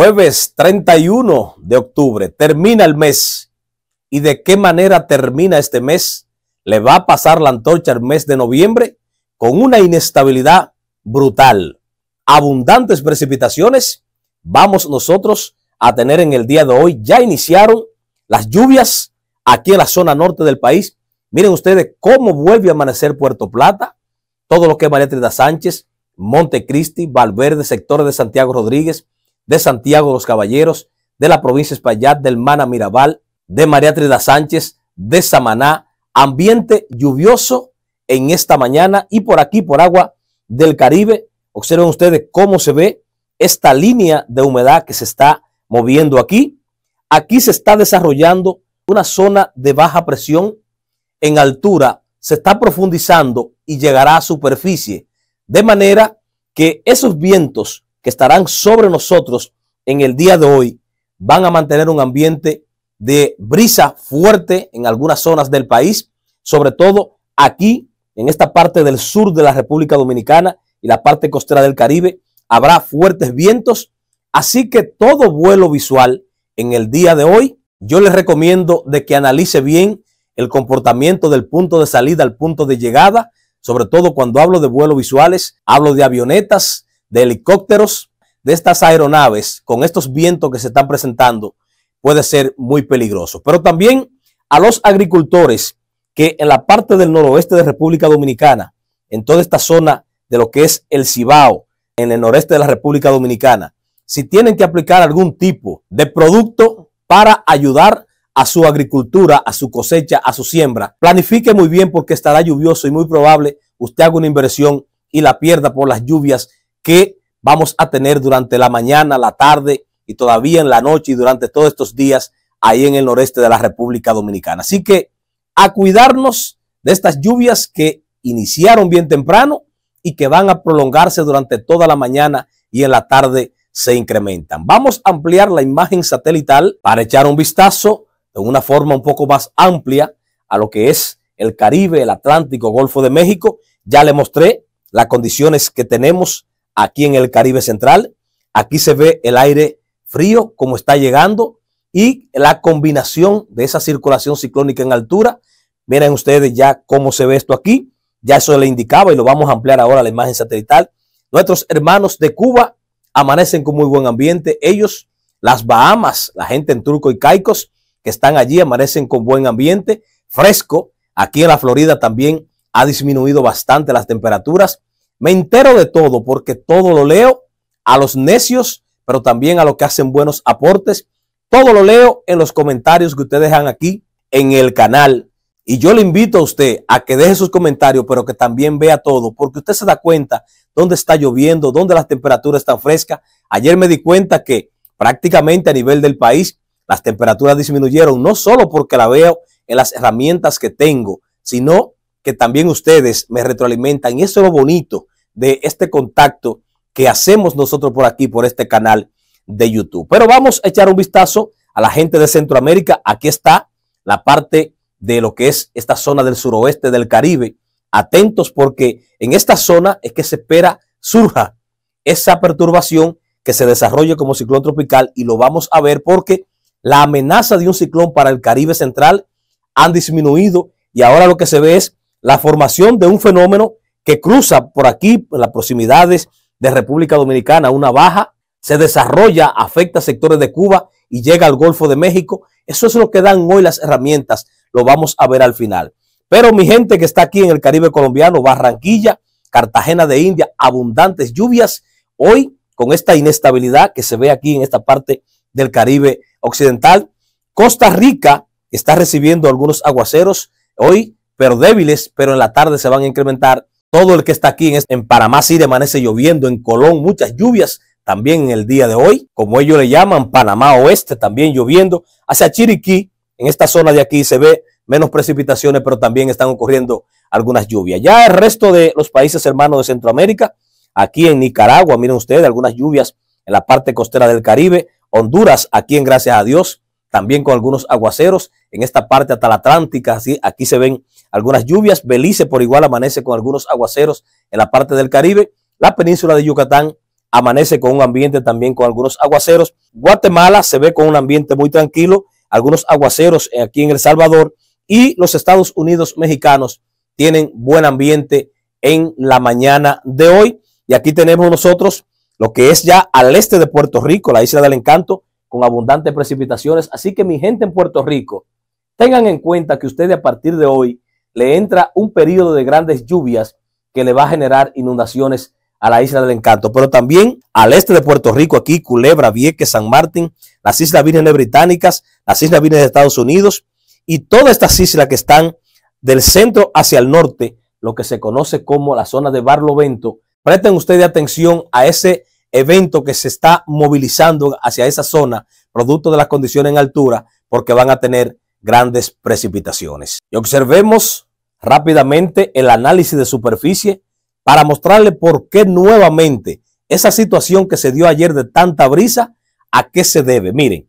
Jueves 31 de octubre, termina el mes. ¿Y de qué manera termina este mes? Le va a pasar la antorcha el mes de noviembre con una inestabilidad brutal. Abundantes precipitaciones vamos nosotros a tener en el día de hoy. Ya iniciaron las lluvias aquí en la zona norte del país. Miren ustedes cómo vuelve a amanecer Puerto Plata, todo lo que es María Trida Sánchez, Montecristi, Valverde, sectores de Santiago Rodríguez, de Santiago los Caballeros, de la provincia Espaillat, del Mana Mirabal, de María Trida Sánchez, de Samaná. Ambiente lluvioso en esta mañana y por aquí, por agua del Caribe. Observen ustedes cómo se ve esta línea de humedad que se está moviendo aquí. Aquí se está desarrollando una zona de baja presión en altura, se está profundizando y llegará a superficie. De manera que esos vientos que estarán sobre nosotros en el día de hoy van a mantener un ambiente de brisa fuerte en algunas zonas del país, sobre todo aquí, en esta parte del sur de la República Dominicana y la parte costera del Caribe, habrá fuertes vientos, así que todo vuelo visual en el día de hoy, yo les recomiendo de que analice bien el comportamiento del punto de salida al punto de llegada, sobre todo cuando hablo de vuelos visuales, hablo de avionetas, de helicópteros de estas aeronaves con estos vientos que se están presentando puede ser muy peligroso. Pero también a los agricultores que en la parte del noroeste de República Dominicana, en toda esta zona de lo que es el Cibao, en el noreste de la República Dominicana, si tienen que aplicar algún tipo de producto para ayudar a su agricultura, a su cosecha, a su siembra, planifique muy bien porque estará lluvioso y muy probable usted haga una inversión y la pierda por las lluvias que vamos a tener durante la mañana, la tarde y todavía en la noche y durante todos estos días ahí en el noreste de la República Dominicana. Así que a cuidarnos de estas lluvias que iniciaron bien temprano y que van a prolongarse durante toda la mañana y en la tarde se incrementan. Vamos a ampliar la imagen satelital para echar un vistazo de una forma un poco más amplia a lo que es el Caribe, el Atlántico, Golfo de México. Ya le mostré las condiciones que tenemos aquí en el Caribe Central. Aquí se ve el aire frío como está llegando y la combinación de esa circulación ciclónica en altura. Miren ustedes ya cómo se ve esto aquí. Ya eso le indicaba y lo vamos a ampliar ahora la imagen satelital. Nuestros hermanos de Cuba amanecen con muy buen ambiente. Ellos, las Bahamas, la gente en Turco y Caicos que están allí amanecen con buen ambiente, fresco. Aquí en la Florida también ha disminuido bastante las temperaturas. Me entero de todo porque todo lo leo a los necios, pero también a los que hacen buenos aportes. Todo lo leo en los comentarios que ustedes dejan aquí en el canal. Y yo le invito a usted a que deje sus comentarios, pero que también vea todo, porque usted se da cuenta dónde está lloviendo, dónde las temperaturas están frescas. Ayer me di cuenta que prácticamente a nivel del país las temperaturas disminuyeron, no solo porque la veo en las herramientas que tengo, sino también ustedes me retroalimentan y eso es lo bonito de este contacto que hacemos nosotros por aquí, por este canal de YouTube. Pero vamos a echar un vistazo a la gente de Centroamérica. Aquí está la parte de lo que es esta zona del suroeste del Caribe. Atentos porque en esta zona es que se espera surja esa perturbación que se desarrolle como ciclón tropical y lo vamos a ver porque la amenaza de un ciclón para el Caribe central han disminuido y ahora lo que se ve es la formación de un fenómeno que cruza por aquí, las proximidades de República Dominicana, una baja, se desarrolla, afecta sectores de Cuba y llega al Golfo de México. Eso es lo que dan hoy las herramientas. Lo vamos a ver al final. Pero mi gente que está aquí en el Caribe colombiano, Barranquilla, Cartagena de India, abundantes lluvias. Hoy, con esta inestabilidad que se ve aquí en esta parte del Caribe occidental, Costa Rica está recibiendo algunos aguaceros. Hoy pero débiles, pero en la tarde se van a incrementar. Todo el que está aquí en, en Panamá sí amanece lloviendo, en Colón muchas lluvias también en el día de hoy, como ellos le llaman Panamá Oeste, también lloviendo. Hacia Chiriquí, en esta zona de aquí se ve menos precipitaciones, pero también están ocurriendo algunas lluvias. Ya el resto de los países hermanos de Centroamérica, aquí en Nicaragua, miren ustedes, algunas lluvias en la parte costera del Caribe, Honduras, aquí en gracias a Dios, también con algunos aguaceros en esta parte hasta la Atlántica, así, aquí se ven algunas lluvias. Belice por igual amanece con algunos aguaceros en la parte del Caribe. La península de Yucatán amanece con un ambiente también con algunos aguaceros. Guatemala se ve con un ambiente muy tranquilo, algunos aguaceros aquí en El Salvador. Y los Estados Unidos mexicanos tienen buen ambiente en la mañana de hoy. Y aquí tenemos nosotros lo que es ya al este de Puerto Rico, la isla del encanto, con abundantes precipitaciones. Así que mi gente en Puerto Rico, tengan en cuenta que ustedes a partir de hoy le entra un periodo de grandes lluvias que le va a generar inundaciones a la isla del encanto, pero también al este de Puerto Rico, aquí Culebra, Vieques, San Martín, las Islas Vírgenes Británicas, las Islas Vírgenes de Estados Unidos y todas estas islas que están del centro hacia el norte, lo que se conoce como la zona de Barlovento. Presten ustedes atención a ese evento que se está movilizando hacia esa zona, producto de las condiciones en altura, porque van a tener grandes precipitaciones. Y observemos rápidamente el análisis de superficie para mostrarle por qué nuevamente esa situación que se dio ayer de tanta brisa, ¿a qué se debe? Miren,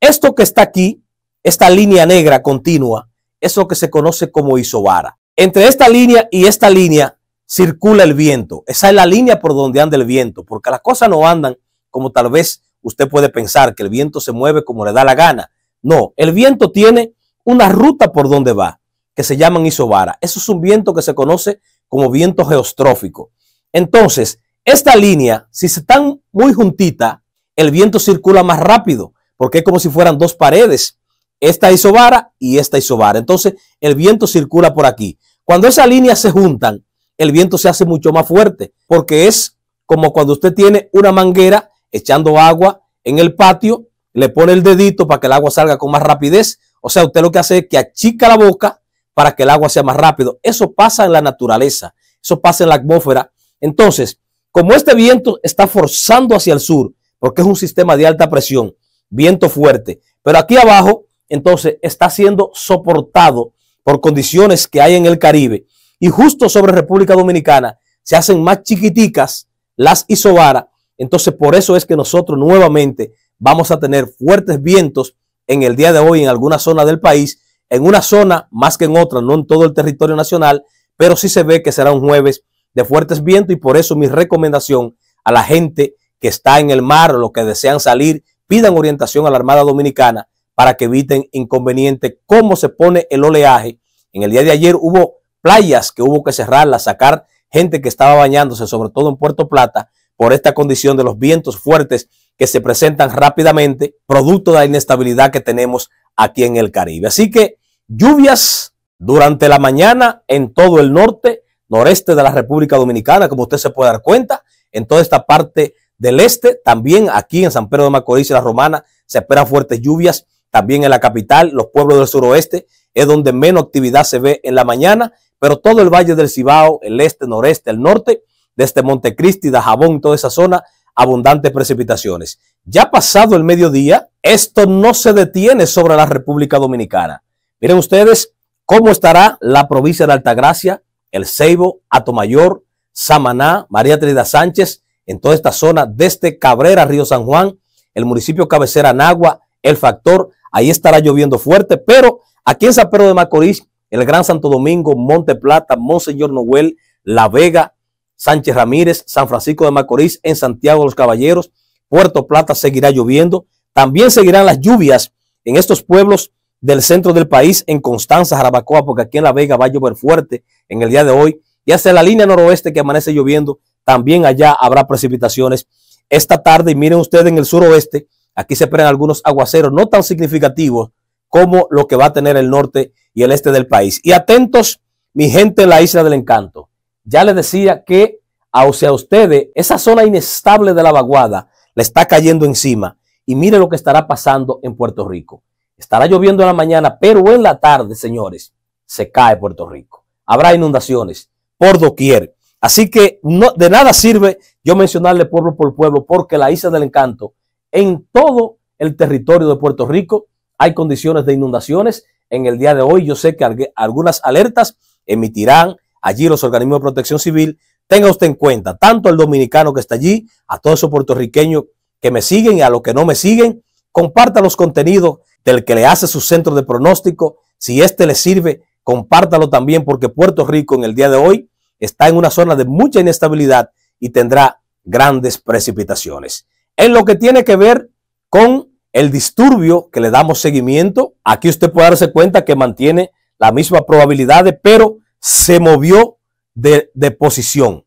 esto que está aquí, esta línea negra continua, es lo que se conoce como isobara. Entre esta línea y esta línea circula el viento. Esa es la línea por donde anda el viento, porque las cosas no andan como tal vez usted puede pensar, que el viento se mueve como le da la gana. No, el viento tiene una ruta por donde va que se llaman isobara. Eso es un viento que se conoce como viento geostrófico. Entonces, esta línea, si se están muy juntita... el viento circula más rápido, porque es como si fueran dos paredes, esta isobara y esta isobara. Entonces, el viento circula por aquí. Cuando esas líneas se juntan, el viento se hace mucho más fuerte, porque es como cuando usted tiene una manguera echando agua en el patio, le pone el dedito para que el agua salga con más rapidez. O sea, usted lo que hace es que achica la boca para que el agua sea más rápido. Eso pasa en la naturaleza, eso pasa en la atmósfera. Entonces, como este viento está forzando hacia el sur, porque es un sistema de alta presión, viento fuerte, pero aquí abajo, entonces, está siendo soportado por condiciones que hay en el Caribe. Y justo sobre República Dominicana se hacen más chiquiticas las isobaras. Entonces, por eso es que nosotros nuevamente vamos a tener fuertes vientos en el día de hoy en alguna zona del país en una zona más que en otra, no en todo el territorio nacional, pero sí se ve que será un jueves de fuertes vientos y por eso mi recomendación a la gente que está en el mar o los que desean salir, pidan orientación a la Armada Dominicana para que eviten inconvenientes, cómo se pone el oleaje. En el día de ayer hubo playas que hubo que cerrarlas, sacar gente que estaba bañándose, sobre todo en Puerto Plata, por esta condición de los vientos fuertes que se presentan rápidamente, producto de la inestabilidad que tenemos aquí en el Caribe. Así que Lluvias durante la mañana en todo el norte, noreste de la República Dominicana, como usted se puede dar cuenta, en toda esta parte del este, también aquí en San Pedro de Macorís y La Romana se esperan fuertes lluvias, también en la capital, los pueblos del suroeste es donde menos actividad se ve en la mañana, pero todo el valle del Cibao, el este, noreste, el norte, desde este Montecristi, Dajabón, toda esa zona, abundantes precipitaciones. Ya pasado el mediodía, esto no se detiene sobre la República Dominicana. Miren ustedes cómo estará la provincia de Altagracia, el Ceibo, Atomayor, Samaná, María Trinidad Sánchez, en toda esta zona, desde Cabrera, Río San Juan, el municipio cabecera Nagua, El Factor, ahí estará lloviendo fuerte, pero aquí en San Pedro de Macorís, el Gran Santo Domingo, Monte Plata, Monseñor Noel, La Vega, Sánchez Ramírez, San Francisco de Macorís, en Santiago de los Caballeros, Puerto Plata seguirá lloviendo. También seguirán las lluvias en estos pueblos del centro del país en Constanza, Jarabacoa, porque aquí en La Vega va a llover fuerte en el día de hoy. Y hacia la línea noroeste que amanece lloviendo, también allá habrá precipitaciones esta tarde. Y miren ustedes en el suroeste, aquí se esperan algunos aguaceros no tan significativos como lo que va a tener el norte y el este del país. Y atentos, mi gente en la Isla del Encanto. Ya les decía que, o sea, a ustedes, esa zona inestable de la vaguada le está cayendo encima. Y mire lo que estará pasando en Puerto Rico. Estará lloviendo en la mañana, pero en la tarde, señores, se cae Puerto Rico. Habrá inundaciones por doquier. Así que de nada sirve yo mencionarle pueblo por pueblo, porque la isla del encanto, en todo el territorio de Puerto Rico, hay condiciones de inundaciones. En el día de hoy, yo sé que algunas alertas emitirán allí los organismos de protección civil. Tenga usted en cuenta, tanto al dominicano que está allí, a todos esos puertorriqueños que me siguen y a los que no me siguen, Comparta los contenidos del que le hace su centro de pronóstico. Si este le sirve, compártalo también porque Puerto Rico en el día de hoy está en una zona de mucha inestabilidad y tendrá grandes precipitaciones. En lo que tiene que ver con el disturbio que le damos seguimiento, aquí usted puede darse cuenta que mantiene la misma probabilidad, pero se movió de, de posición.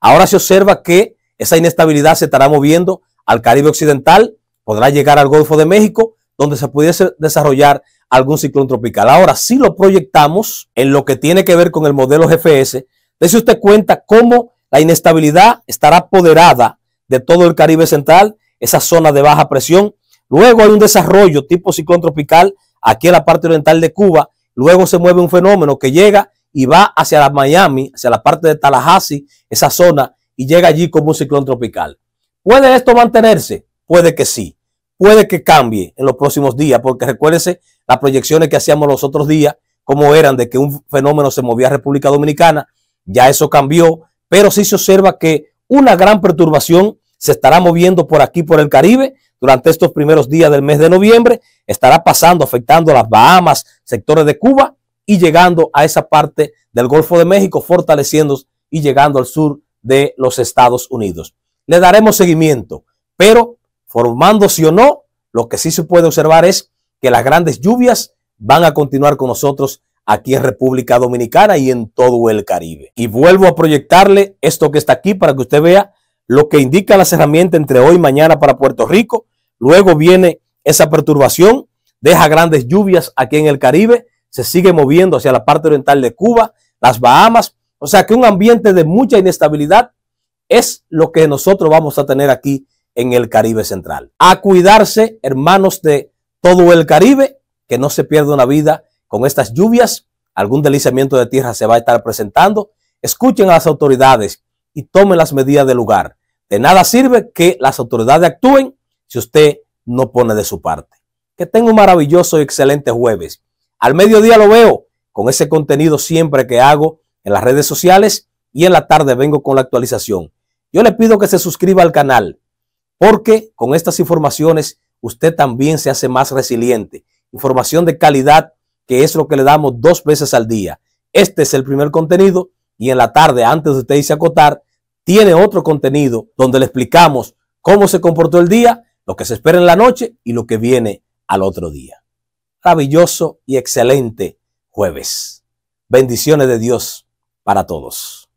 Ahora se observa que esa inestabilidad se estará moviendo al Caribe Occidental, podrá llegar al Golfo de México, donde se pudiese desarrollar algún ciclón tropical. Ahora, si lo proyectamos en lo que tiene que ver con el modelo GFS, de usted cuenta cómo la inestabilidad estará apoderada de todo el Caribe Central, esa zona de baja presión. Luego hay un desarrollo tipo ciclón tropical aquí en la parte oriental de Cuba. Luego se mueve un fenómeno que llega y va hacia la Miami, hacia la parte de Tallahassee, esa zona, y llega allí como un ciclón tropical. ¿Puede esto mantenerse? Puede que sí puede que cambie en los próximos días, porque recuérdense las proyecciones que hacíamos los otros días, como eran de que un fenómeno se movía a República Dominicana, ya eso cambió, pero sí se observa que una gran perturbación se estará moviendo por aquí, por el Caribe, durante estos primeros días del mes de noviembre, estará pasando, afectando a las Bahamas, sectores de Cuba y llegando a esa parte del Golfo de México, fortaleciéndose y llegando al sur de los Estados Unidos. Le daremos seguimiento, pero formándose o no, lo que sí se puede observar es que las grandes lluvias van a continuar con nosotros aquí en República Dominicana y en todo el Caribe. Y vuelvo a proyectarle esto que está aquí para que usted vea lo que indica la herramientas entre hoy y mañana para Puerto Rico. Luego viene esa perturbación, deja grandes lluvias aquí en el Caribe, se sigue moviendo hacia la parte oriental de Cuba, las Bahamas. O sea que un ambiente de mucha inestabilidad es lo que nosotros vamos a tener aquí en el Caribe Central. A cuidarse, hermanos de todo el Caribe, que no se pierda una vida con estas lluvias. Algún deslizamiento de tierra se va a estar presentando. Escuchen a las autoridades y tomen las medidas de lugar. De nada sirve que las autoridades actúen si usted no pone de su parte. Que tenga un maravilloso y excelente jueves. Al mediodía lo veo con ese contenido siempre que hago en las redes sociales y en la tarde vengo con la actualización. Yo le pido que se suscriba al canal porque con estas informaciones usted también se hace más resiliente. Información de calidad, que es lo que le damos dos veces al día. Este es el primer contenido y en la tarde, antes de usted irse a acotar, tiene otro contenido donde le explicamos cómo se comportó el día, lo que se espera en la noche y lo que viene al otro día. Maravilloso y excelente jueves. Bendiciones de Dios para todos.